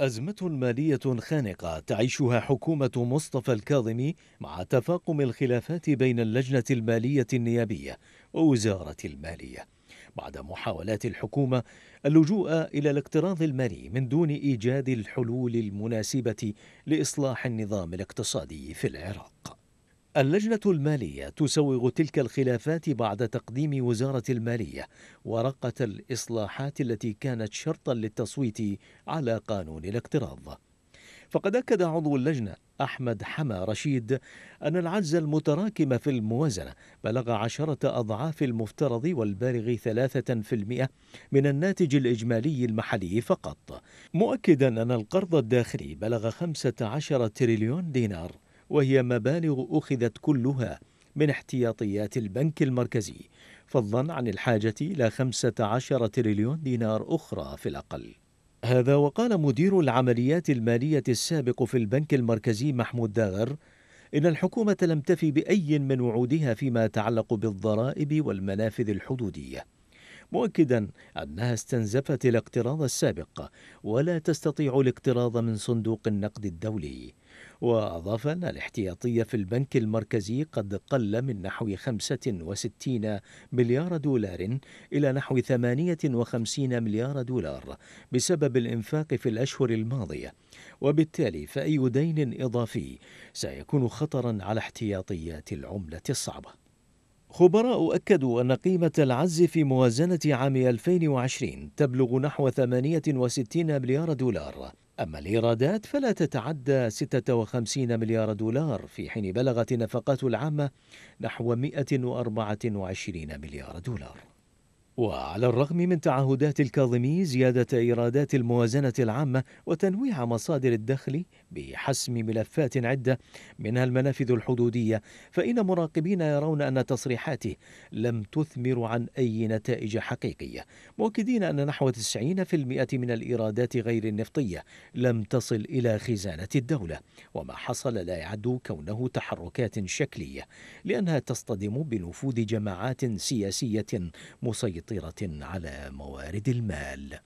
أزمة مالية خانقة تعيشها حكومة مصطفى الكاظمي مع تفاقم الخلافات بين اللجنة المالية النيابية ووزارة المالية بعد محاولات الحكومة اللجوء إلى الاقتراض المالي من دون إيجاد الحلول المناسبة لإصلاح النظام الاقتصادي في العراق اللجنة المالية تسوغ تلك الخلافات بعد تقديم وزارة المالية ورقة الإصلاحات التي كانت شرطا للتصويت على قانون الاقتراض. فقد أكد عضو اللجنة أحمد حما رشيد أن العجز المتراكم في الموازنة بلغ عشرة أضعاف المفترض والبالغ ثلاثة في المئة من الناتج الإجمالي المحلي فقط مؤكدا أن القرض الداخلي بلغ خمسة عشر تريليون دينار وهي مبالغ أخذت كلها من احتياطيات البنك المركزي فضلا عن الحاجة إلى 15 تريليون دينار أخرى في الأقل هذا وقال مدير العمليات المالية السابق في البنك المركزي محمود داغر إن الحكومة لم تفي بأي من وعودها فيما يتعلق بالضرائب والمنافذ الحدودية مؤكدا أنها استنزفت الاقتراض السابق ولا تستطيع الاقتراض من صندوق النقد الدولي وأضاف أن الاحتياطي في البنك المركزي قد قل من نحو 65 مليار دولار إلى نحو 58 مليار دولار بسبب الإنفاق في الأشهر الماضية وبالتالي فأي دين إضافي سيكون خطرا على احتياطيات العملة الصعبة خبراء أكدوا أن قيمة العز في موازنة عام 2020 تبلغ نحو 68 مليار دولار أما الإيرادات فلا تتعدى 56 مليار دولار في حين بلغت النفقات العامة نحو 124 مليار دولار وعلى الرغم من تعهدات الكاظمي زيادة إيرادات الموازنة العامة وتنويع مصادر الدخل بحسم ملفات عدة منها المنافذ الحدودية فإن مراقبين يرون أن تصريحاته لم تثمر عن أي نتائج حقيقية مؤكدين أن نحو 90% من الإيرادات غير النفطية لم تصل إلى خزانة الدولة وما حصل لا يعد كونه تحركات شكلية لأنها تصطدم بنفوذ جماعات سياسية مسيطرة سيطرة على موارد المال